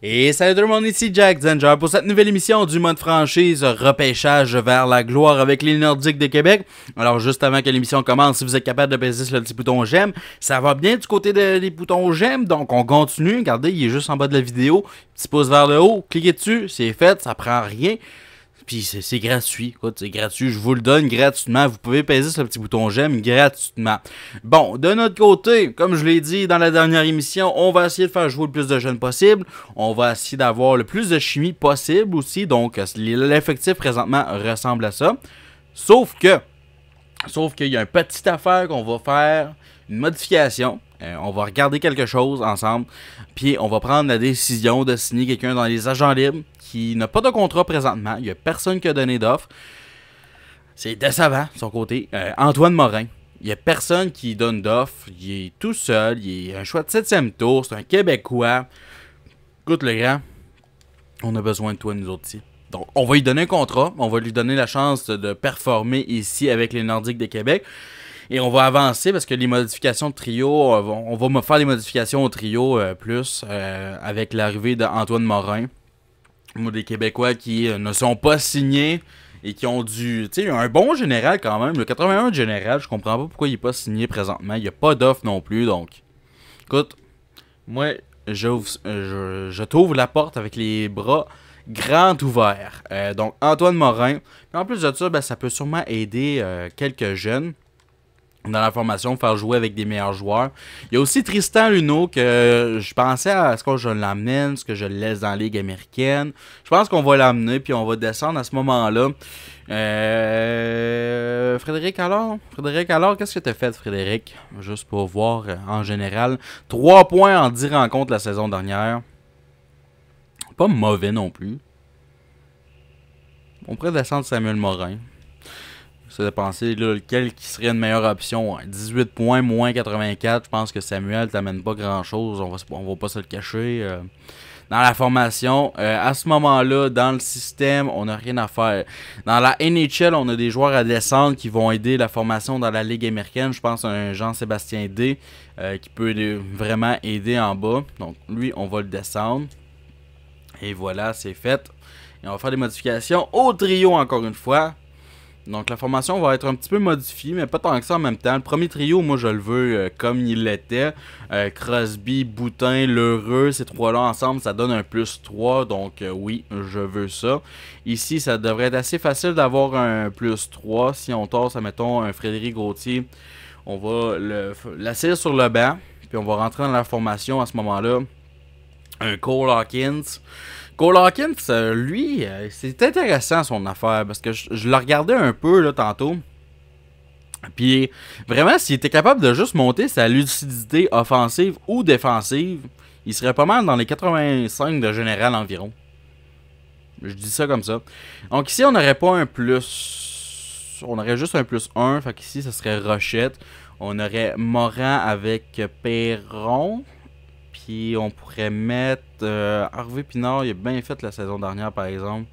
Et salut tout le monde, ici Jack Danger pour cette nouvelle émission du mode franchise repêchage vers la gloire avec les Nordiques de Québec. Alors juste avant que l'émission commence, si vous êtes capable de baiser sur le petit bouton j'aime, ça va bien du côté des boutons j'aime, donc on continue. Regardez, il est juste en bas de la vidéo, petit pouce vers le haut, cliquez dessus, c'est fait, ça prend rien. Puis c'est gratuit, c'est gratuit. Je vous le donne gratuitement. Vous pouvez peser sur le petit bouton j'aime gratuitement. Bon, de notre côté, comme je l'ai dit dans la dernière émission, on va essayer de faire jouer le plus de jeunes possible. On va essayer d'avoir le plus de chimie possible aussi. Donc, l'effectif présentement ressemble à ça. Sauf que, sauf qu'il y a une petite affaire qu'on va faire, une modification. Euh, on va regarder quelque chose ensemble, puis on va prendre la décision de signer quelqu'un dans les agents libres qui n'a pas de contrat présentement. Il n'y a personne qui a donné d'offre. C'est décevant, de son côté. Euh, Antoine Morin. Il n'y a personne qui donne d'offre. Il est tout seul. Il est un choix de septième tour. C'est un Québécois. Écoute, le gars, on a besoin de toi, nous autres ici. Donc, on va lui donner un contrat. On va lui donner la chance de performer ici avec les Nordiques de Québec. Et on va avancer parce que les modifications de trio, on va me faire les modifications au trio euh, plus euh, avec l'arrivée d'Antoine Morin des Québécois qui euh, ne sont pas signés et qui ont dû. Tu sais, un bon général quand même. Le 81 général, je comprends pas pourquoi il n'est pas signé présentement. Il n'y a pas d'offre non plus. Donc, écoute, moi, euh, je, je t'ouvre la porte avec les bras grands ouverts euh, donc Antoine Morin. en plus de ça, ben, ça peut sûrement aider quelques jeunes dans la formation, faire jouer avec des meilleurs joueurs. Il y a aussi Tristan Luneau que euh, je pensais à ce que je l'amène, ce que je le laisse dans la Ligue américaine. Je pense qu'on va l'amener puis on va descendre à ce moment-là. Euh, Frédéric alors, Frédéric alors, qu'est-ce que tu as fait Frédéric Juste pour voir euh, en général, 3 points en 10 rencontres la saison dernière. Pas mauvais non plus. On pourrait descendre Samuel Morin de penser lequel qui serait une meilleure option. 18 hein. points, moins 84, je pense que Samuel t'amène pas grand-chose, on va, va pas se le cacher. Euh. dans la formation, euh, à ce moment-là, dans le système, on n'a rien à faire. Dans la NHL, on a des joueurs à descendre qui vont aider la formation dans la Ligue américaine. Je pense à un Jean-Sébastien D euh, qui peut vraiment aider en bas. Donc lui, on va le descendre. Et voilà, c'est fait. Et on va faire des modifications au trio encore une fois. Donc la formation va être un petit peu modifiée, mais pas tant que ça en même temps. Le premier trio, moi je le veux euh, comme il l'était. Euh, Crosby, Boutin, Lheureux, ces trois-là ensemble, ça donne un plus 3. Donc euh, oui, je veux ça. Ici, ça devrait être assez facile d'avoir un plus 3. Si on torse, mettons, un Frédéric Gauthier, on va l'assirer sur le banc. Puis on va rentrer dans la formation à ce moment-là. Un Cole Hawkins. Cole Hawkins, euh, lui, euh, c'est intéressant son affaire parce que je, l'ai le regardais un peu là, tantôt. Puis vraiment, s'il était capable de juste monter sa lucidité offensive ou défensive, il serait pas mal dans les 85 de général environ. Je dis ça comme ça. Donc ici, on n'aurait pas un plus. On aurait juste un plus 1. Fait ici, ça serait Rochette. On aurait Morin avec Perron on pourrait mettre euh, Harvey Pinard, il a bien fait la saison dernière par exemple.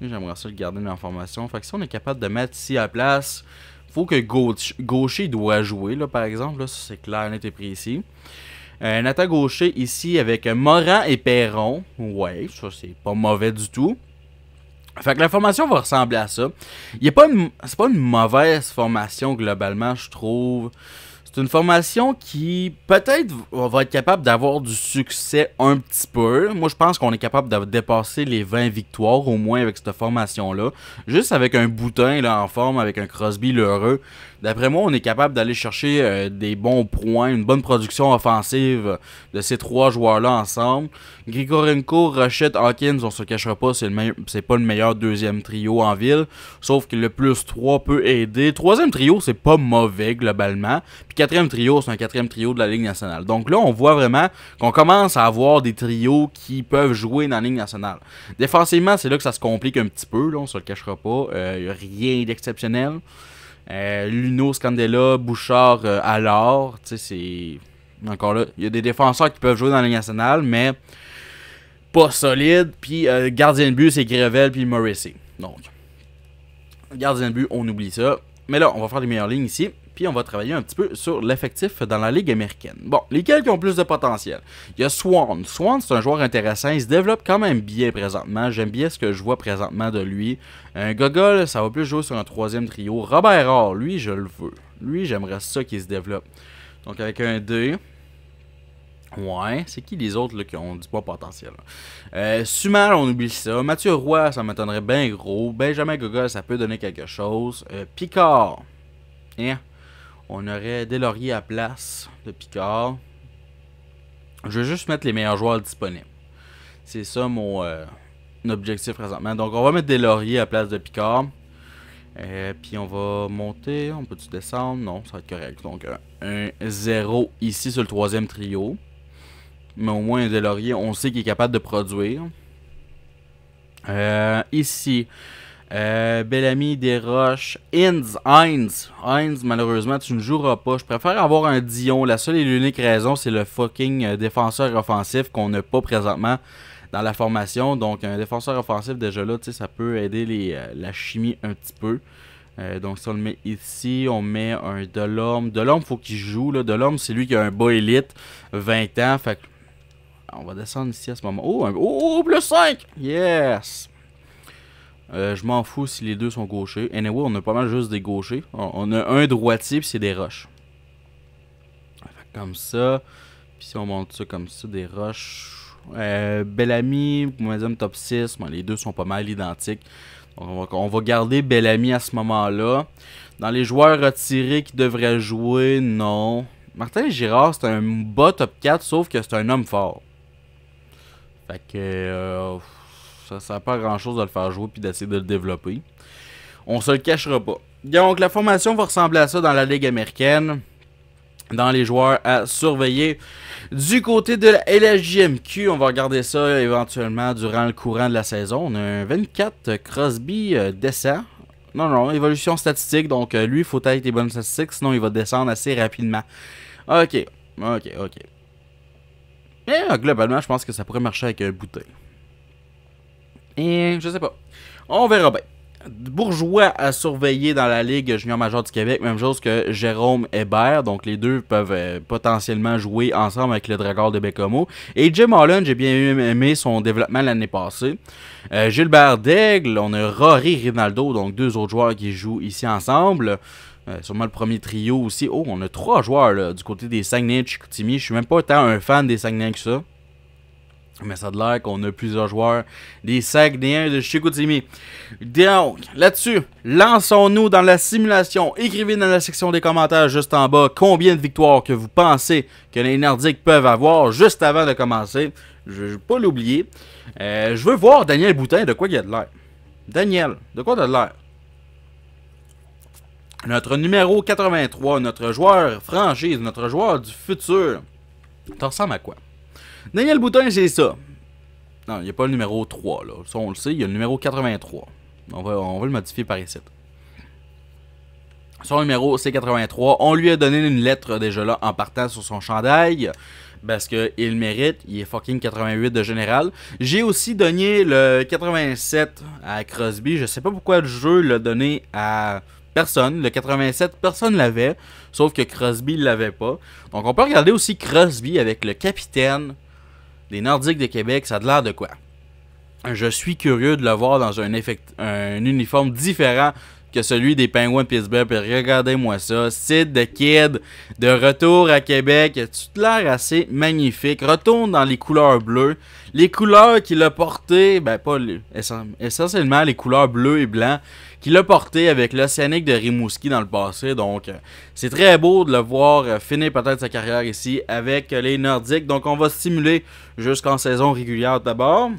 J'aimerais ça le garder dans la formation. Fait que si on est capable de mettre ici à place, faut que Gaucher doit jouer là, par exemple. Là, c'est clair, net et précis. Un euh, Nathan Gaucher ici avec Morin et Perron. Ouais, ça c'est pas mauvais du tout. Fait que la formation va ressembler à ça. C'est pas, une, pas une mauvaise formation globalement, je trouve. C'est une formation qui peut-être va être capable d'avoir du succès un petit peu. Moi, je pense qu'on est capable de dépasser les 20 victoires au moins avec cette formation-là. Juste avec un bouton là, en forme, avec un Crosby heureux. D'après moi, on est capable d'aller chercher euh, des bons points, une bonne production offensive de ces trois joueurs-là ensemble. Grigorenko, Rochette, Hawkins, on se cachera pas, c'est, le c'est pas le meilleur deuxième trio en ville. Sauf que le plus 3 peut aider. Troisième trio, c'est pas mauvais globalement. Puis quatrième trio, c'est un quatrième trio de la Ligue nationale. Donc là, on voit vraiment qu'on commence à avoir des trios qui peuvent jouer dans la Ligue nationale. Défensivement, c'est là que ça se complique un petit peu, là, on se le cachera pas. Euh, rien d'exceptionnel. Euh, Luno, Scandella, Bouchard, euh, alors, tu sais, c'est... Encore là, il y a des défenseurs qui peuvent jouer dans la ligne nationale, mais pas solide. Puis euh, gardien de but, c'est Grevel puis Morrissey. Donc, gardien de but, on oublie ça. Mais là, on va faire les meilleures lignes ici. Puis on va travailler un petit peu sur l'effectif dans la Ligue américaine. Bon, lesquels qui ont plus de potentiel? Il y a Swan. Swan, c'est un joueur intéressant. Il se développe quand même bien présentement. J'aime bien ce que je vois présentement de lui. Un Gogol, ça va plus jouer sur un troisième trio. Robert Orr, lui, je le veux. Lui, j'aimerais ça qu'il se développe. Donc avec un 2. Ouais, c'est qui les autres qui ont du pas potentiel? Euh, Sumal, on oublie ça. Mathieu Roy, ça m'étonnerait bien gros. Benjamin Gogol, ça peut donner quelque chose. Euh, Picard. Hein? On aurait lauriers à place de Picard. Je vais juste mettre les meilleurs joueurs disponibles. C'est ça mon euh, objectif présentement. Donc on va mettre lauriers à place de Picard. et euh, puis on va monter. On peut-tu descendre? Non, ça va être correct. Donc un 0 ici sur le troisième trio. Mais au moins lauriers, on sait qu'il est capable de produire. Euh, ici, euh, des roches, Inz, Heinz. Heinz, malheureusement, tu ne joueras pas. Je préfère avoir un Dion. La seule et l'unique raison, c'est le fucking euh, défenseur offensif qu'on n'a pas présentement dans la formation. Donc, un défenseur offensif, déjà là, tu sais ça peut aider les, euh, la chimie un petit peu. Euh, donc, ça on le met ici, on met un Delorme. Delorme, faut qu'il joue. Là. Delorme, c'est lui qui a un bas élite, 20 ans. Fait On va descendre ici à ce moment. Oh, oh, oh, plus 5! Yes! Euh, je m'en fous si les deux sont gauchers. Anyway, on a pas mal juste des gauchers. On a un droitier, puis c'est des roches. Comme ça. Puis si on monte ça comme ça, des roches. Euh, Bellamy, Medium Top 6. Bon, les deux sont pas mal identiques. Donc on va, on va garder Bellamy à ce moment-là. Dans les joueurs retirés qui devraient jouer, non. Martin Girard, c'est un bas top 4, sauf que c'est un homme fort. Fait que... Euh, ça sert pas grand chose de le faire jouer puis d'essayer de le développer. On se le cachera pas. Donc la formation va ressembler à ça dans la Ligue américaine. Dans les joueurs à surveiller. Du côté de la LHJMQ, on va regarder ça éventuellement durant le courant de la saison. On a un 24 Crosby euh, descend. Non, non, évolution statistique. Donc euh, lui, il faut être des bonnes statistiques, sinon il va descendre assez rapidement. Ok, ok, ok. Mais euh, globalement, je pense que ça pourrait marcher avec un bouteille. Et je sais pas. On verra bien. Bourgeois à surveiller dans la Ligue junior major du Québec, même chose que Jérôme Hébert. Donc les deux peuvent euh, potentiellement jouer ensemble avec le Dragor de Becomo. Et Jim Holland, j'ai bien aimé son développement l'année passée. Euh, Gilbert Daigle, on a Rory Rinaldo, donc deux autres joueurs qui jouent ici ensemble. Euh, sûrement le premier trio aussi. Oh, on a trois joueurs du côté des Saguenay, Chicoutimi. Je suis même pas tant un fan des Saguenay que ça. Mais ça a l'air qu'on a plusieurs joueurs des 1 de Chicoutimi. Donc, là-dessus, lançons-nous dans la simulation. Écrivez dans la section des commentaires juste en bas combien de victoires que vous pensez que les Nordiques peuvent avoir juste avant de commencer. Je ne vais pas l'oublier. Euh, je veux voir Daniel Boutin de quoi il a de l'air. Daniel, de quoi tu as de l'air? Notre numéro 83, notre joueur franchise, notre joueur du futur. Tu ressembles à quoi? Daniel bouton c'est ça. Non, il n'y a pas le numéro 3, là. Ça, on le sait, il y a le numéro 83. On va, le modifier par ici. Son numéro, c'est 83. On lui a donné une lettre déjà là en partant sur son chandail. Parce qu'il mérite. Il est fucking 88 de général. J'ai aussi donné le 87 à Crosby. Je sais pas pourquoi le jeu l'a donné à personne. Le 87, personne l'avait. Sauf que Crosby l'avait pas. Donc on peut regarder aussi Crosby avec le capitaine des Nordiques de Québec, ça a l'air de quoi? Je suis curieux de le voir dans un, un uniforme différent que celui des pingouins de Pittsburgh. regardez-moi ça. Site de Kid de retour à Québec. Tu te l'as assez magnifique. Retourne dans les couleurs bleues. Les couleurs qu'il a portées, ben pas essentiellement les couleurs bleues et blancs, qui l'a porté avec l'Océanique de Rimouski dans le passé. Donc, euh, c'est très beau de le voir euh, finir peut-être sa carrière ici avec les Nordiques. Donc, on va stimuler jusqu'en saison régulière d'abord.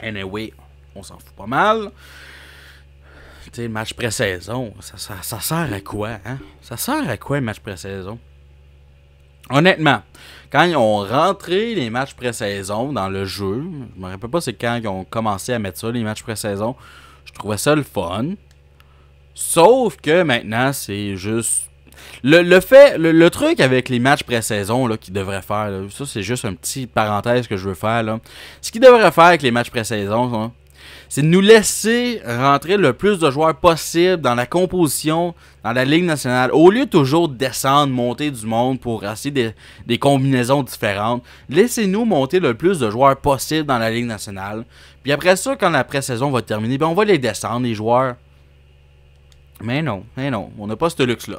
Anyway, on s'en fout pas mal. Tu sais, match pré-saison, ça, sert à quoi, hein? Ça sert à quoi, match pré-saison? Honnêtement, quand ils ont rentré les matchs pré-saison dans le jeu, je me rappelle pas c'est quand ils ont commencé à mettre ça, les matchs pré-saison, je trouvais ça le fun. Sauf que maintenant, c'est juste. Le, fait, le, truc avec les matchs pré-saison qu'ils devraient faire, ça c'est juste un petit parenthèse que je veux faire. Là. Ce qu'ils devraient faire avec les matchs pré-saison, hein, c'est nous laisser rentrer le plus de joueurs possible dans la composition, dans la Ligue nationale. Au lieu toujours de descendre, monter du monde pour essayer des combinaisons différentes, laissez-nous monter le plus de joueurs possible dans la Ligue nationale. Puis après ça, quand la pré-saison va terminer, ben on va les descendre, les joueurs. Mais non, mais non, on n'a pas ce luxe-là.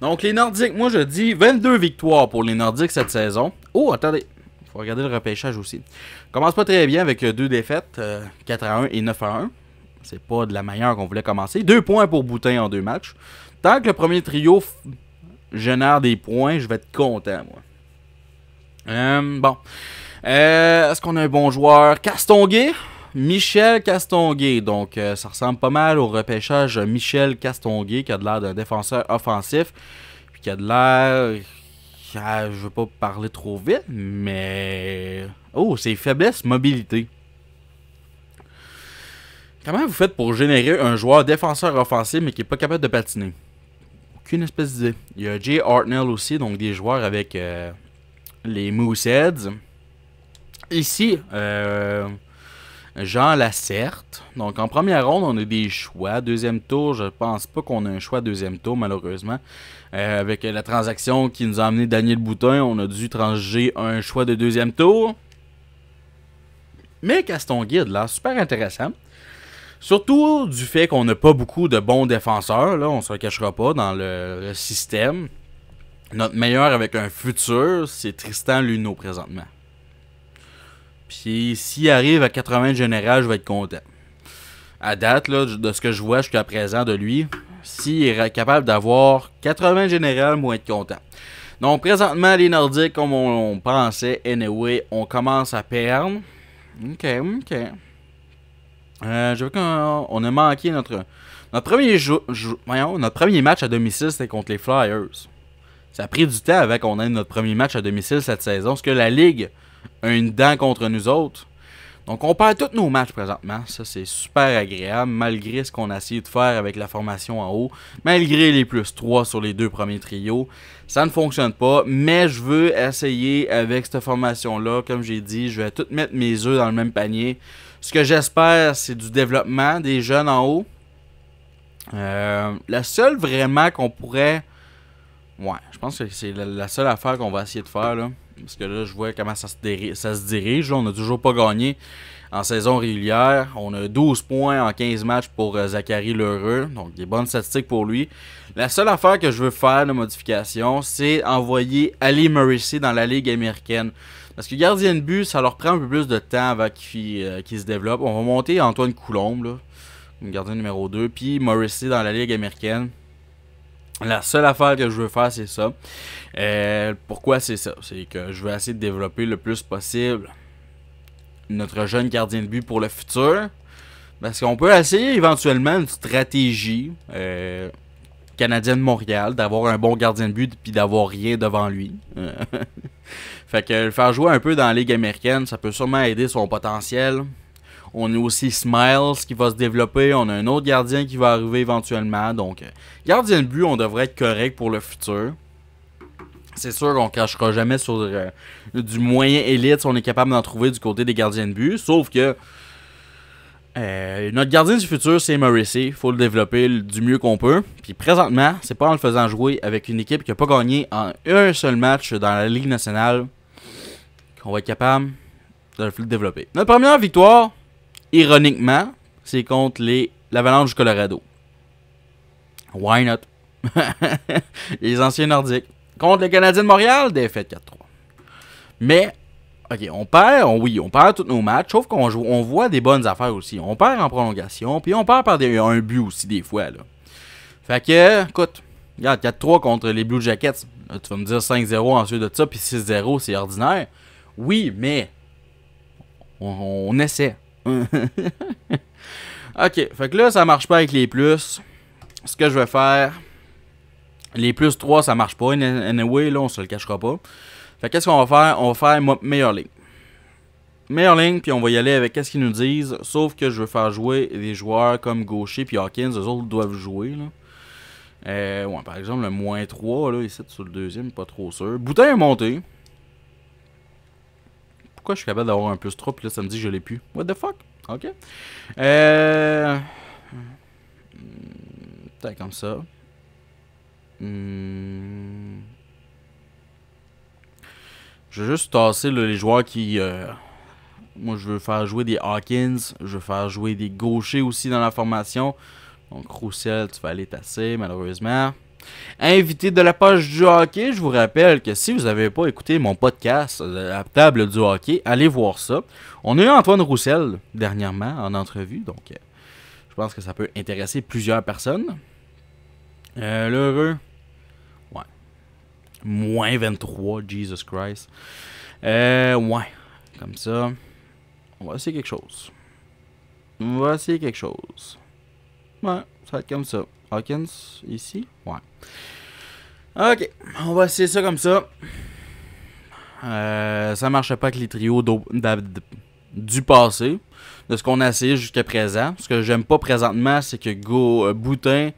Donc les Nordiques, moi je dis 22 victoires pour les Nordiques cette saison. Oh, attendez, il faut regarder le repêchage aussi. commence pas très bien avec euh, deux défaites, 4 euh, à 1 et 9 à 1. C'est pas de la meilleure qu'on voulait commencer. Deux points pour Boutin en deux matchs. Tant que le premier trio génère des points, je vais être content, moi. Euh, bon. Est-ce qu'on a un bon joueur? Castonguay, Michel Castonguay. Donc, euh, ça ressemble pas mal au repêchage Michel Castonguay, qui a de l'air d'un défenseur offensif, puis qui a de l'air. Ah, je veux pas parler trop vite, mais. Oh, c'est faiblesse, mobilité. Comment vous faites pour générer un joueur défenseur offensif mais qui est pas capable de patiner Aucune espèce d'idée. Il y a Jay Hartnell aussi, donc des joueurs avec euh, les Mooseheads. Ici, euh, Jean Lacerte. Donc en première ronde, on a des choix. Deuxième tour, je pense pas qu'on ait un choix deuxième tour, malheureusement. Euh, avec la transaction qui nous a amené Daniel Boutin, on a dû transiger un choix de deuxième tour. Mais Caston Guide, là, super intéressant. Surtout du fait qu'on n'a pas beaucoup de bons défenseurs, là, on se cachera pas dans le, le système. Notre meilleur avec un futur, c'est Tristan Luneau présentement. Puis s'il arrive à 80 général, je vais être content. À date, là, de ce que je vois jusqu'à présent de lui, s'il est capable d'avoir 80 général, moi, être content. Donc, présentement, les Nordiques, comme on, pensait, anyway, on commence à perdre. Ok, ok. Euh, je veux qu'on on a manqué notre, notre, premier notre premier match à domicile, c'était contre les Flyers. Ça a pris du temps avant qu'on ait notre premier match à domicile cette saison, parce que la Ligue une dent contre nous autres. Donc on perd tous nos matchs présentement, ça c'est super agréable, malgré ce qu'on a essayé de faire avec la formation en haut, malgré les plus 3 sur les deux premiers trios, ça ne fonctionne pas, mais je veux essayer avec cette formation-là, comme j'ai dit, je vais tout mettre mes œufs dans le même panier. Ce que j'espère, c'est du développement des jeunes en haut. Euh, la seule vraiment qu'on pourrait... Ouais, je pense que c'est la seule affaire qu'on va essayer de faire là. Parce que là, je vois comment ça se, dirige. Ça se dirige. on n'a toujours pas gagné en saison régulière. On a 12 points en 15 matchs pour euh, Zachary Lheureux. Donc, des bonnes statistiques pour lui. La seule affaire que je veux faire de modification, c'est envoyer Ali Morrissey dans la Ligue américaine. Parce que gardien de but, ça leur prend un peu plus de temps avant qu'ils euh, se développe. On va monter Antoine Coulombe, là, gardien numéro 2, puis Morrissey dans la Ligue américaine. La seule affaire que je veux faire, c'est ça. Euh, pourquoi c'est ça? C'est que je veux essayer de développer le plus possible notre jeune gardien de but pour le futur. Parce qu'on peut essayer éventuellement une stratégie euh, canadienne Montréal d'avoir un bon gardien de but puis d'avoir rien devant lui. Euh, fait que le faire jouer un peu dans la Ligue américaine, ça peut sûrement aider son potentiel. On a aussi Smiles qui va se développer. On a un autre gardien qui va arriver éventuellement. Donc, euh, gardien de but, on devrait être correct pour le futur. C'est sûr qu'on cachera jamais sur euh, du moyen élite. On est capable d'en trouver du côté des gardiens de but. Sauf que euh, notre gardien du futur, c'est Morrissey. Il faut le développer du mieux qu'on peut. Puis présentement, c'est pas en le faisant jouer avec une équipe qui n'a pas gagné en un seul match dans la Ligue nationale qu'on va être capable de le développer. Notre première victoire, Ironiquement, c'est contre les l'Avalanche du Colorado. Why not? les anciens nordiques. Contre les Canadiens de Montréal, défaite 4-3. Mais, OK, on perd, oui, on perd tous nos matchs, sauf qu'on on voit des bonnes affaires aussi. On perd en prolongation, puis on perd par un but aussi des fois. Fait que, écoute, regarde, 4-3 contre les Blue Jackets. tu vas me dire 5-0 ensuite de ça, puis 6-0, c'est ordinaire. Oui, mais on essaie. ok, fait que là, ça marche pas avec les plus. Ce que je vais faire, les plus 3, ça marche pas. Anyway, là, on se le cachera pas. Fait qu'est-ce qu'on va faire? On va faire Meilleur ligne. Meilleur ligne, puis on va y aller avec qu'est-ce qu'ils nous disent. Sauf que je veux faire jouer des joueurs comme Gaucher puis Hawkins. Eux autres doivent jouer, euh, par exemple, le moins 3, là, ici, sur le deuxième, pas trop sûr. Boutin est monté pourquoi je suis capable d'avoir un plus ce puis là, ça me dit je l'ai plus. What the fuck? Ok. Euh... Peut-être hmm, comme ça. Hmm. Je vais juste tasser les joueurs qui... Euh, moi, je veux faire jouer des Hawkins. Je veux faire jouer des gauchers aussi dans la formation. Donc, Roussel, tu vas aller tasser, malheureusement. Invité de la page du hockey, je vous rappelle que si vous n'avez pas écouté mon podcast La euh, table du hockey, allez voir ça. On a eu Antoine Roussel dernièrement en entrevue, donc euh, je pense que ça peut intéresser plusieurs personnes. Euh, L'heureux, ouais. Moins 23, Jesus Christ. Euh, ouais, comme ça. On va essayer quelque chose. On va essayer quelque chose. Ouais, ça va être comme ça. Hawkins ici? Ouais. Ok, on va essayer ça comme ça. Euh, ça marche pas avec les trios du passé, de ce qu'on a essayé jusqu'à présent. Ce que j'aime pas présentement, c'est que Go euh, Boutin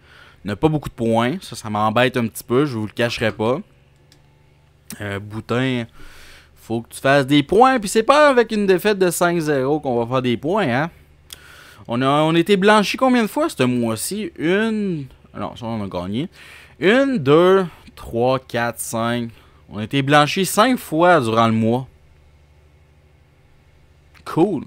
n'a pas beaucoup de points. Ça, ça m'embête un petit peu, je vous le cacherai pas. Euh, Boutin, faut que tu fasses des points, puis c'est pas avec une défaite de 5-0 qu'on va faire des points, hein. On a, on été blanchi combien de fois ce mois-ci? Une. Non, ça, on a gagné. Une, deux, trois, quatre, cinq. On a été blanchi cinq fois durant le mois. Cool.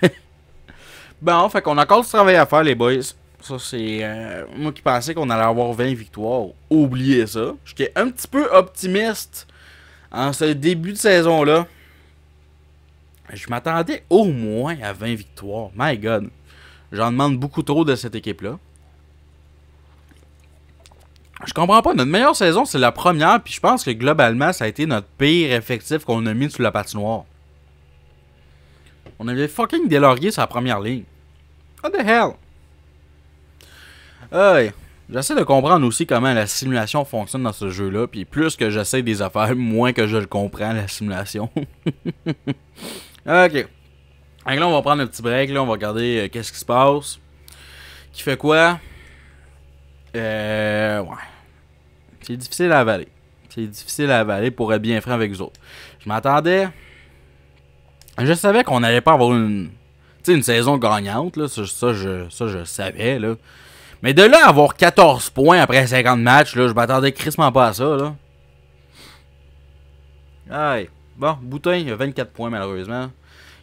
bon, fait qu'on a encore du travail à faire, les boys. Ça, c'est. Euh, moi qui pensais qu'on allait avoir 20 victoires. Oubliez ça. J'étais un petit peu optimiste en ce début de saison-là. Je m'attendais au moins à 20 victoires. My God. J'en demande beaucoup trop de cette équipe-là. Je comprends pas. Notre meilleure saison, c'est la première. Puis je pense que globalement, ça a été notre pire effectif qu'on a mis sous la patinoire. On avait fucking délargué sa première ligne. What the hell? j'essaie de comprendre aussi comment la simulation fonctionne dans ce jeu-là. Puis plus que j'essaie des affaires, moins que je le comprends, la simulation. OK. Donc là, on va prendre un petit break. Là, on va regarder euh, qu'est-ce qui se passe. Qui fait quoi? Euh, ouais. C'est difficile à avaler. C'est difficile à avaler pour être bien franc avec vous autres. Je m'attendais. Je savais qu'on n'allait pas avoir une, une saison gagnante. Là. Ça, je, savais. Là. Mais de là à avoir 14 points après 50 matchs, là, je m'attendais crissement pas à ça. Là. Aïe. Bon, Boutin, il a 24 points malheureusement.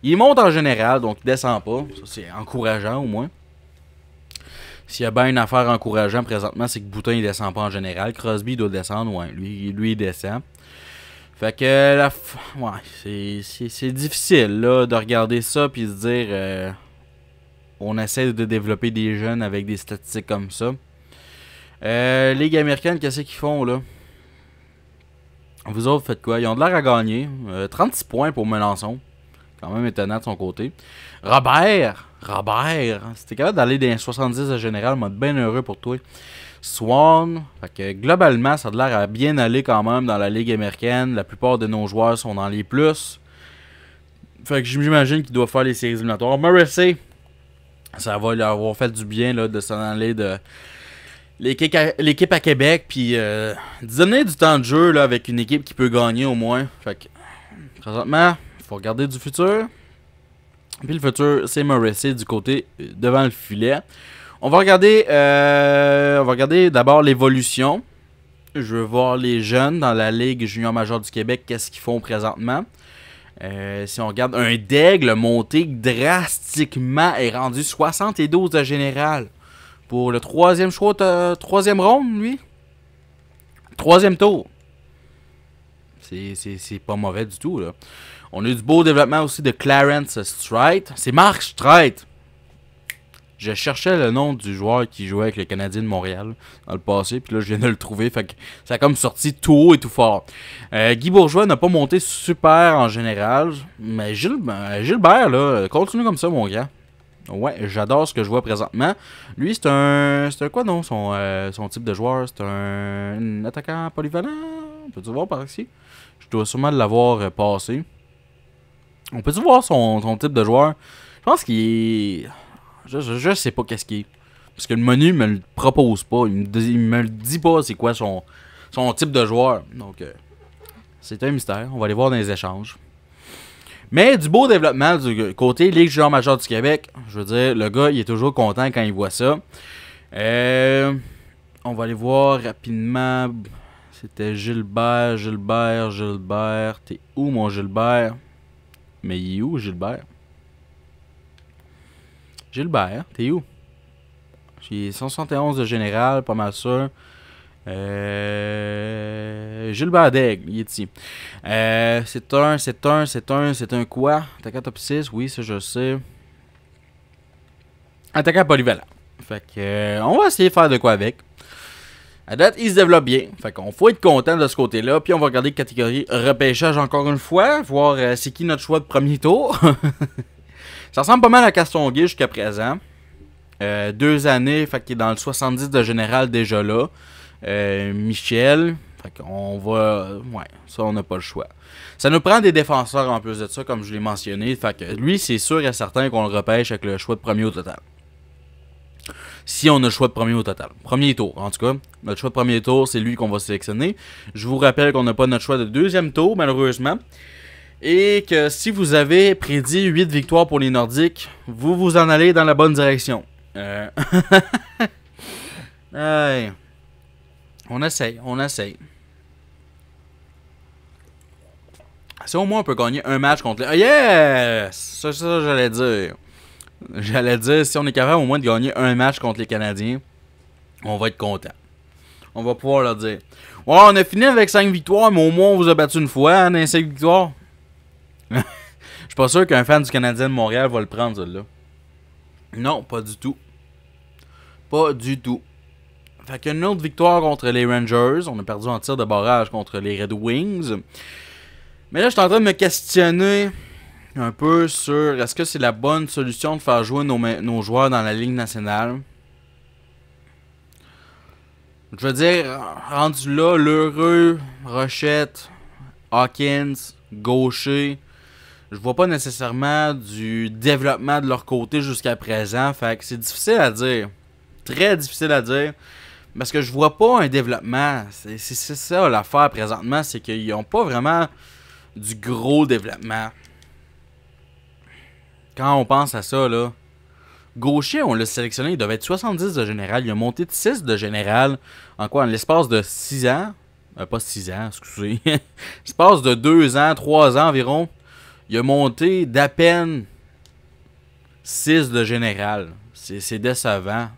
Il monte en général, donc il descend pas. Ça, c'est encourageant au moins. S'il y a bien une affaire encourageante présentement, c'est que Boutin il descend pas en général. Crosby doit descendre, ouais. Lui, lui il descend. Fait que la ouais, c'est difficile là de regarder ça puis se dire euh, on essaie de développer des jeunes avec des statistiques comme ça. Euh, Ligue américaine, qu'est-ce qu'ils font là? Vous autres, faites quoi Ils ont de l'air à gagner. 36 euh, points pour Melançon. Quand même étonnant de son côté. Robert Robert C'était capable d'aller dans 70 à général. mode bien heureux pour toi. Swan. Fait que globalement, ça a l'air à bien aller quand même dans la Ligue américaine. La plupart de nos joueurs sont dans les plus. Fait que j'imagine qu'il doit faire les séries éliminatoires. C. ça va leur avoir fait du bien là, de s'en aller de l'équipe à, Québec, puis euh, donner du temps de jeu là, avec une équipe qui peut gagner au moins. Fait que, présentement, faut regarder du futur. Puis le futur, c'est Morrissey du côté euh, devant le filet. On va regarder, euh, regarder d'abord l'évolution. Je veux voir les jeunes dans la Ligue junior Major du Québec, qu'est-ce qu'ils font présentement. si on regarde un d'aigle monté drastiquement est rendu 72 de général pour le troisième choix, troisième ronde, lui. Troisième tour. C'est pas mauvais du tout, là. On a eu du beau développement aussi de Clarence Strite. C'est Mark Strite. Je cherchais le nom du joueur qui jouait avec le Canadien de Montréal dans le passé, puis là je viens de le trouver, fait que ça a comme sorti tout haut et tout fort. Euh, Guy Bourgeois n'a pas monté super en général, mais Gilbert, là, continue comme ça mon gars. Ouais, j'adore ce que je vois présentement. Lui, c'est un. C'est un quoi, non son, euh, son type de joueur C'est un... attaquant polyvalent Peux-tu voir par ici Je dois sûrement l'avoir euh, passé. On peut-tu voir son, type de joueur Je pense qu'il est. Je, je, sais pas qu'est-ce qu'il est. Parce que le menu me le propose pas. Il me, me le dit pas c'est quoi son, type de joueur. Donc, euh, c'est un mystère. On va aller voir dans les échanges. Mais du beau développement du côté Ligue junior majeure du Québec, je veux dire, le gars, il est toujours content quand il voit ça. Euh, on va aller voir rapidement. C'était Gilbert, Gilbert, Gilbert. T'es où mon Gilbert? Mais il est où Gilbert? Gilbert, t'es où? J'ai 171 de général, pas mal ça. Euh, Jules Badeg, il est ici. Euh, c'est un, c'est un, c'est un, c'est un quoi Attaquant top 6, oui, ça je sais. Attaquant polyvalent. Fait que, euh, on va essayer de faire de quoi avec. À date, il se développe bien. Fait qu'on faut être content de ce côté-là. Puis on va regarder catégorie repêchage encore une fois, voir euh, c'est qui notre choix de premier tour. ça ressemble pas mal à Castonguay jusqu'à présent. deux années, fait qu'il est dans le 70 de général déjà là. Euh, Michel. Fait on va. Ouais, ça, on n'a pas le choix. Ça nous prend des défenseurs en plus de ça, comme je l'ai mentionné. Fait que lui, c'est sûr et certain qu'on le repêche avec le choix de premier au total. Si on a le choix de premier au total. Premier tour, en tout cas. Notre choix de premier tour, c'est lui qu'on va sélectionner. Je vous rappelle qu'on n'a pas notre choix de deuxième tour, malheureusement. Et que si vous avez prédit 8 victoires pour les Nordiques, vous vous en allez dans la bonne direction. Euh. On essaye, on essaye. Si au moins on peut gagner un match contre les... Ah, yes! Ça, ça, j'allais dire. J'allais dire, si on est capable au moins de gagner un match contre les Canadiens, on va être content. On va pouvoir leur dire. Ouais, on a fini avec 5 victoires, mais au moins on vous a battu une fois, hein, dans 5 victoires. Je suis pas sûr qu'un fan du Canadien de Montréal va le prendre, celui-là. Non, pas du tout. Pas du tout. Fait qu'une autre victoire contre les Rangers. On a perdu en tir de barrage contre les Red Wings. Mais là, je suis en train de me questionner un peu sur est-ce que c'est la bonne solution de faire jouer nos, joueurs dans la Ligue nationale. Je veux dire, rendu là, l'heureux, Rochette, Hawkins, Gaucher, je vois pas nécessairement du développement de leur côté jusqu'à présent. Fait que c'est difficile à dire. Très difficile à dire. Parce que je vois pas un développement. C'est ça l'affaire présentement, c'est qu'ils n'ont pas vraiment du gros développement. Quand on pense à ça, là. Gaucher, on l'a sélectionné, il devait être 70 de général. Il a monté de 6 de général en quoi En l'espace de 6 ans. Euh, pas 6 ans, excusez. l'espace de 2 ans, 3 ans environ. Il a monté d'à peine 6 de général. C'est décevant.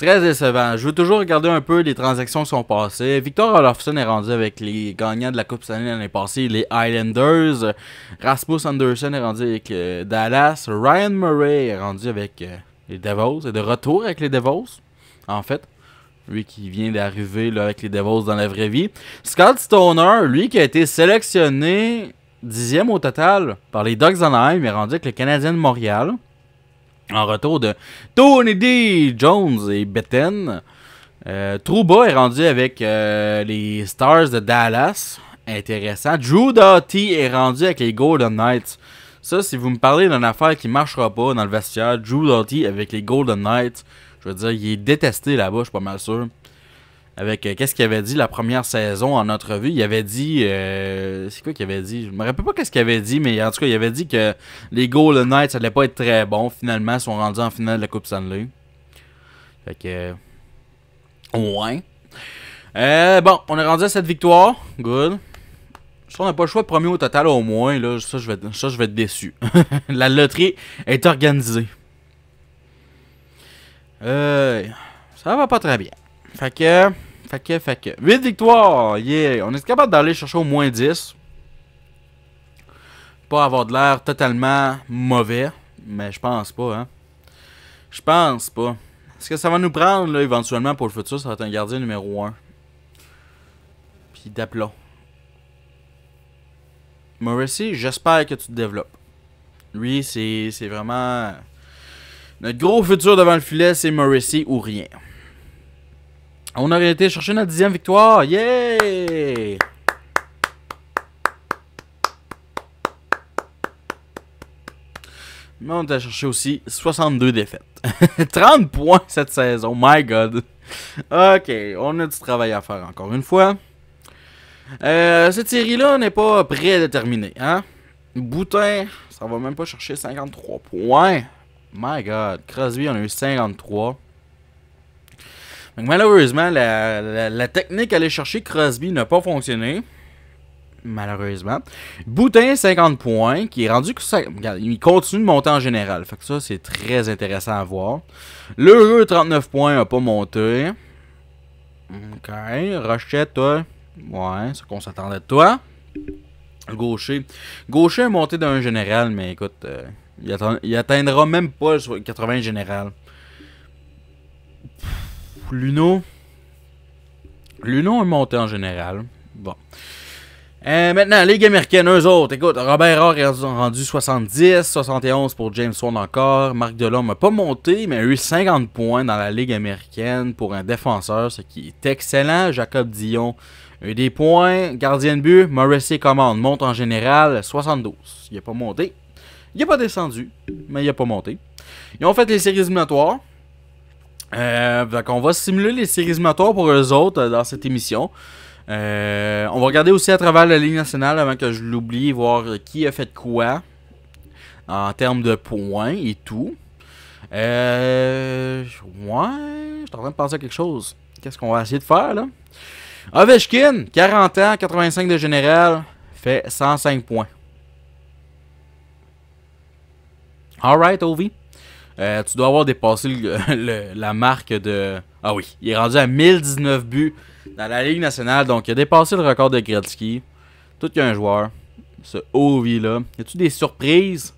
Très décevant. Je veux toujours regarder un peu les transactions qui sont passées. Victor Olofsson est rendu avec les gagnants de la Coupe Stanley l'année passée, les Islanders. Rasmus Anderson est rendu avec euh, Dallas. Ryan Murray est rendu avec euh, les Devils. Et de retour avec les Devils, en fait lui qui vient d'arriver avec les Devils dans la vraie vie. Scott Stoner, lui qui a été sélectionné dixième au total par les Ducks d'Anaheim, est rendu avec le Canadien de Montréal. En retour de Tony D, Jones et Betten. Euh, Trouba est rendu avec euh, les Stars de Dallas. Intéressant. Drew Doughty est rendu avec les Golden Knights. Ça, si vous me parlez d'une affaire qui marchera pas dans le vestiaire, Drew Doughty avec les Golden Knights, je veux dire, il est détesté là-bas, je suis pas mal sûr avec euh, qu'est-ce qu'il avait dit la première saison en entrevue. Il avait dit, euh, c'est quoi qu'il avait dit Je me rappelle pas qu'est-ce qu'il avait dit, mais en tout cas, il avait dit que les Golden Knights allaient pas être très bon. Finalement, ils sont rendus en finale de la Coupe Stanley. Fait que, ouais. Euh, bon, on est rendu à cette victoire. Good. Je trouve qu'on n'a pas le choix de premier au total au moins. Là. Ça, je vais, ça, je vais être déçu. la loterie est organisée. Euh, ça va pas très bien. Fait que. Fait que, fait que. 8 victoires! Yeah! On est capable d'aller chercher au moins 10. Pas avoir de l'air totalement mauvais. Mais je pense pas, hein. Je pense pas. Est-ce que ça va nous prendre, là, éventuellement, pour le futur, ça va être un gardien numéro 1. Puis d'aplomb. Morrissey, j'espère que tu te développes. Lui, c'est vraiment... Notre gros futur devant le filet, c'est Morrissey ou rien. On aurait été chercher notre dixième victoire. Yeah! Mais on a cherché aussi 62 défaites. 30 points cette saison, my god. Ok, on a du travail à faire encore une fois. Euh, cette série-là n'est pas prédéterminée, hein? Boutin, ça va même pas chercher 53 points. My god, Crosby on a eu 53 malheureusement, la, technique aller chercher Crosby n'a pas fonctionné. Malheureusement. Boutin, 50 points, qui est rendu. Regarde, il continue de monter en général. Fait que ça, c'est très intéressant à voir. Le 39 points, n'a pas monté. Ok. Rochette, toi. Ouais, ce qu'on s'attendait de toi. Gaucher. Gaucher a monté d'un général, mais écoute, euh, il, atteindra même pas 80 général. Luno. Luno est monté en général. Bon. Euh, maintenant, Ligue américaine, eux autres. Écoute, Robert Orr est rendu 70, 71 pour James Swan encore. Marc Delhomme n'a pas monté, mais a eu 50 points dans la Ligue américaine pour un défenseur, ce qui est excellent. Jacob Dion a eu des points. Gardien de but, Morrissey commande, monte en général 72. Il n'a pas monté. Il n'a pas descendu, mais il n'a pas monté. Ils ont fait les séries éliminatoires donc euh, on va simuler les séries éliminatoires pour eux autres euh, dans cette émission. Euh, on va regarder aussi à travers la ligne nationale avant que je l'oublie, voir qui a fait quoi en termes de points et tout. je suis en train de penser à quelque chose. Qu'est-ce qu'on va essayer de faire là? Ovechkin, 40 ans, 85 de général, fait 105 points. Alright, Ovi. Euh, tu dois avoir dépassé la marque de. Ah oui, il est rendu à 1019 buts dans la Ligue nationale, donc il a dépassé le record de Gretzky. Tout qu'un joueur, ce Ovi-là. Y a-tu des surprises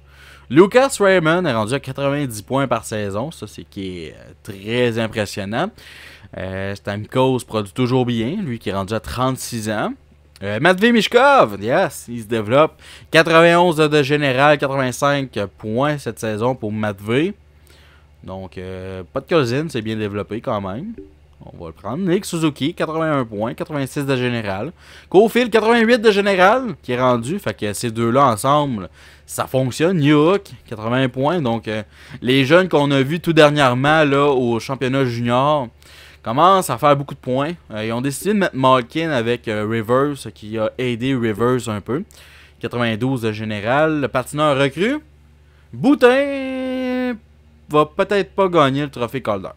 Lucas Raymond est rendu à 90 points par saison, ça c'est qui est euh, très impressionnant. Euh, Stamkos produit toujours bien, lui qui est rendu à 36 ans. Euh, Matvey Mishkov, yes, il se développe. 91 de général, 85 points cette saison pour Matvey. Donc, euh, pas de cousine, c'est bien développé quand même. On va le prendre. Nick Suzuki, 81 points, 86 de général. Kofil, 88 de général, qui est rendu. Fait que ces deux-là ensemble, ça fonctionne. Newhook, 80 points. Donc, euh, les jeunes qu'on a vus tout dernièrement là, au championnat junior commencent à faire beaucoup de points. Euh, ils ont décidé de mettre Malkin avec Rivers, qui a aidé Rivers un peu. 92 de général. Le patineur recrue. Boutin va peut-être pas gagner le trophée Calder.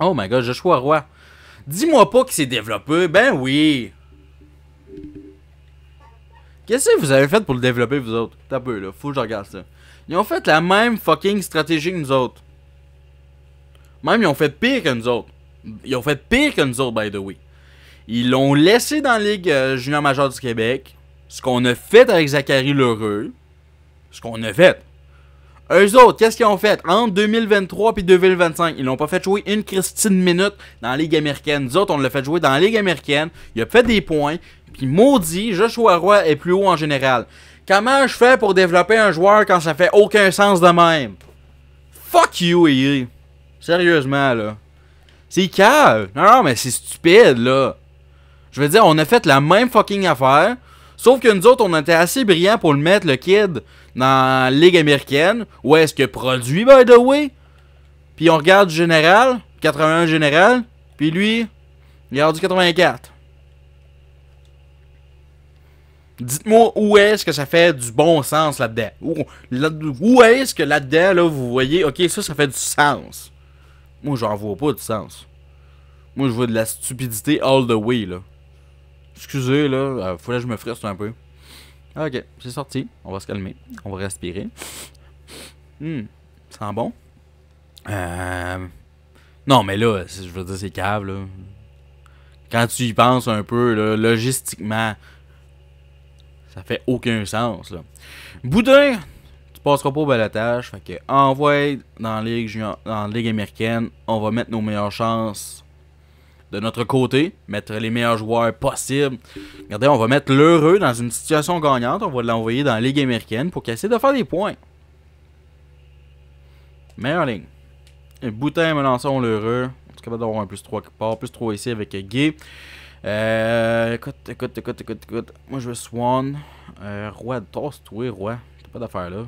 Oh my god, Joshua Roy. Dis-moi pas qu'il s'est développé. Ben oui. Qu'est-ce que vous avez fait pour le développer, vous autres? T'as peu, là. Faut que je regarde ça. Ils ont fait la même fucking stratégie que nous autres. Même, ils ont fait pire que nous autres. Ils ont fait pire que nous autres, by the way. Ils l'ont laissé dans la Ligue euh, junior majeure du Québec. Ce qu'on a fait avec Zachary Lheureux. Ce qu'on a fait. Eux autres, qu'est-ce qu'ils ont fait? Entre 2023 puis 2025, ils l'ont pas fait jouer une Christine minute dans la Ligue américaine. Nous autres, on l'a fait jouer dans la Ligue américaine. Il a fait des points. Puis maudit, Joshua Roy est plus haut en général. Comment je fais pour développer un joueur quand ça fait aucun sens de même? Fuck you, EA. Sérieusement, là. C'est calme. Non, non, mais c'est stupide, là. Je veux dire, on a fait la même fucking affaire. Sauf que nous autres, on était assez brillants pour le mettre, le kid, dans la Ligue américaine, où est-ce que produit, by the way. Puis on regarde général, 81 général, puis lui, il a du 84. Dites-moi où est-ce que ça fait du bon sens là-dedans. Où, est-ce que là-dedans, là, vous voyez, ok, ça, ça fait du sens. Moi, j'en vois pas du sens. Moi, je vois de la stupidité all the way, là. Excusez, là, il euh, faut que je me frisse un peu. Ok, c'est sorti. On va se calmer. On va respirer. Hum, ça sent bon. Euh... Non, mais là, je veux dire, c'est cave, là. Quand tu y penses un peu, là, logistiquement, ça fait aucun sens, là. Boudin, tu passeras pas au balatage. Fait que, envoie dans la dans la Ligue américaine. On va mettre nos meilleures chances de notre côté, mettre les meilleurs joueurs possibles. Regardez, on va mettre l'heureux dans une situation gagnante. On va l'envoyer dans la Ligue américaine pour qu'il essaie de faire des points. Meilleure ligne. Boutin, Melançon, l'heureux. On est capable d'avoir un plus 3 qui part. Plus 3 ici avec Gay. Euh, écoute, écoute, écoute, écoute, écoute. Moi, je veux Swan. Euh, roi de tosse, toi, roi. T'as pas d'affaire là.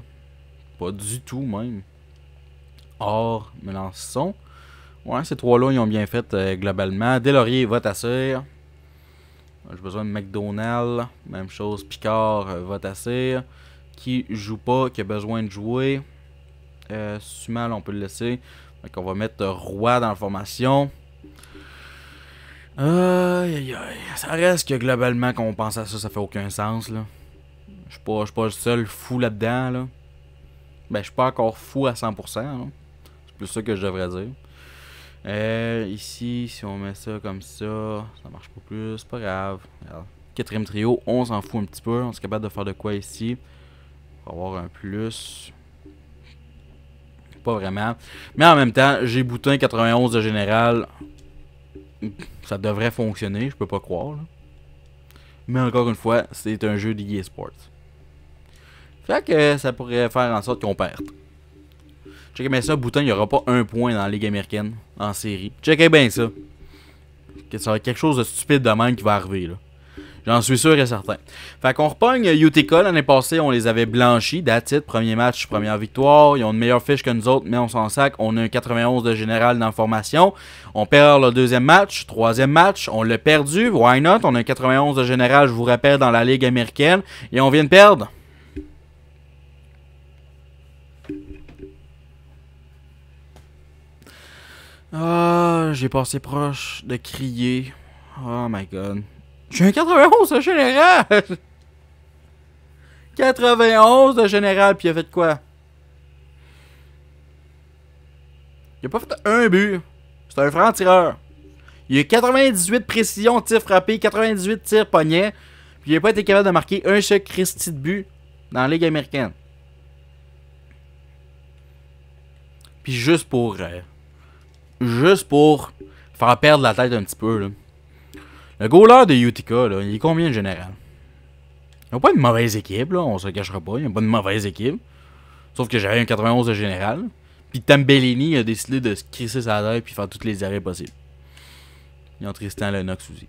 Pas du tout, même. Or, Melançon. Ouais, ces trois-là, ils ont bien fait euh, globalement. Delaurier vote à J'ai besoin de McDonald. Même chose, Picard euh, vote à Qui joue pas, qui a besoin de jouer. Euh, Sumal, on peut le laisser. Donc, on va mettre euh, Roi dans la formation. Aïe, aïe, aïe. Ça reste que globalement, quand on pense à ça, ça fait aucun sens. là. Je suis pas, le seul fou là-dedans. Là. Ben, je suis pas encore fou à 100%. C'est plus ça que je devrais dire. Euh, ici, si on met ça comme ça, ça marche pas plus, pas grave. Quatrième trio, on s'en fout un petit peu. On est capable de faire de quoi ici? va avoir un plus. Pas vraiment. Mais en même temps, j'ai boutin 91 de général. Ça devrait fonctionner, je peux pas croire. Mais encore une fois, c'est un jeu d'e-sports. Fait que ça pourrait faire en sorte qu'on perde. Checkez bien ça, Bouton, il n'y aura pas un point dans la Ligue américaine, en série. Checkez bien ça. Que ça va être quelque chose de stupide de même qui va arriver, là. J'en suis sûr et certain. Fait qu'on repogne euh, UTK. l'année passée, on les avait blanchis. Datit, premier match, première victoire. Ils ont une meilleure fiche que nous autres, mais on s'en sac. On a un 91 de général dans la formation. On perd le deuxième match, troisième match. On l'a perdu. Why not? On a un 91 de général, je vous rappelle, dans la Ligue américaine. Et on vient de perdre. Ah, j'ai passé proche de crier. Oh my god. J'ai un 91 de général! 91 de général, puis il a fait quoi? Il a pas fait un but. C'est un franc-tireur. Il a 98 précisions, tirs frappés, 98 tirs pognets. Puis il a pas été capable de marquer un seul Christie de but dans la Ligue américaine. Puis juste pour euh, Juste pour faire perdre la tête un petit peu. Là. Le goaler de Utica, là, il est combien de général? n'y a pas une mauvaise équipe, là, on se le cachera pas. n'y a pas une mauvaise équipe. Sauf que j'avais un 91 de général. Puis Tambellini a décidé de se crisser sa tête puis faire toutes les arrêts possibles. y ont Tristan Lennox aussi.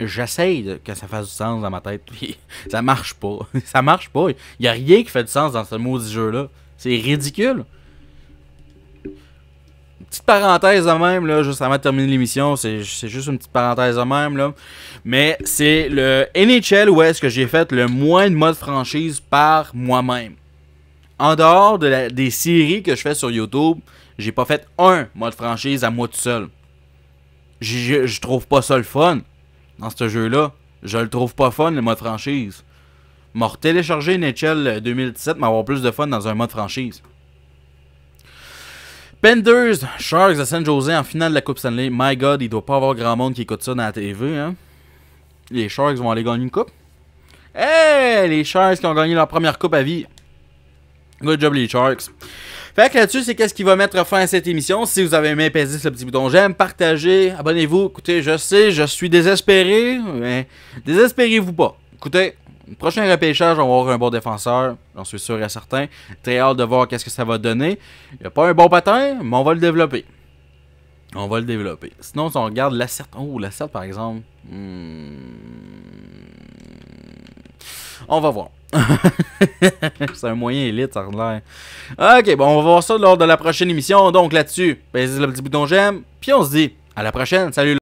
J'essaye que ça fasse du sens dans ma tête, puis ça marche pas. ça marche pas. Il y a rien qui fait du sens dans ce maudit jeu-là. C'est ridicule. petite parenthèse de même, là, juste avant de terminer l'émission, c'est juste une petite parenthèse de même, là. Mais c'est le NHL où est-ce que j'ai fait le moins de mode franchise par moi-même. En dehors des séries que je fais sur YouTube, j'ai pas fait un mode franchise à moi tout seul. Je trouve pas ça le fun dans ce jeu-là. Je le trouve pas fun, le mode franchise m'a téléchargé NHL 2017, m'avoir avoir plus de fun dans un mode franchise. Penders, Sharks de San Jose en finale de la Coupe Stanley. My God, il doit pas avoir grand monde qui écoute ça dans la TV. Hein? Les Sharks vont aller gagner une coupe. Hey, les Sharks qui ont gagné leur première coupe à vie. Good job les Sharks. Fait que là-dessus, c'est qu'est-ce qui va mettre fin à cette émission. Si vous avez aimé, pèsez le petit bouton j'aime, partagez, abonnez-vous. Écoutez, je sais, je suis désespéré, mais désespérez-vous pas. Écoutez, Prochain repêchage, on va avoir un bon défenseur, j'en suis sûr et certain. Très hâte de voir qu'est-ce que ça va donner. Il n'y a pas un bon patin, mais on va le développer. On va le développer. Sinon, si on regarde la certe. Oh, la par exemple. Hmm. On va voir. c'est un moyen élite, ça l'air. Ok, bon, on va voir ça lors de la prochaine émission. Donc là-dessus, baissez le petit bouton j'aime. Puis on se dit à la prochaine. Salut!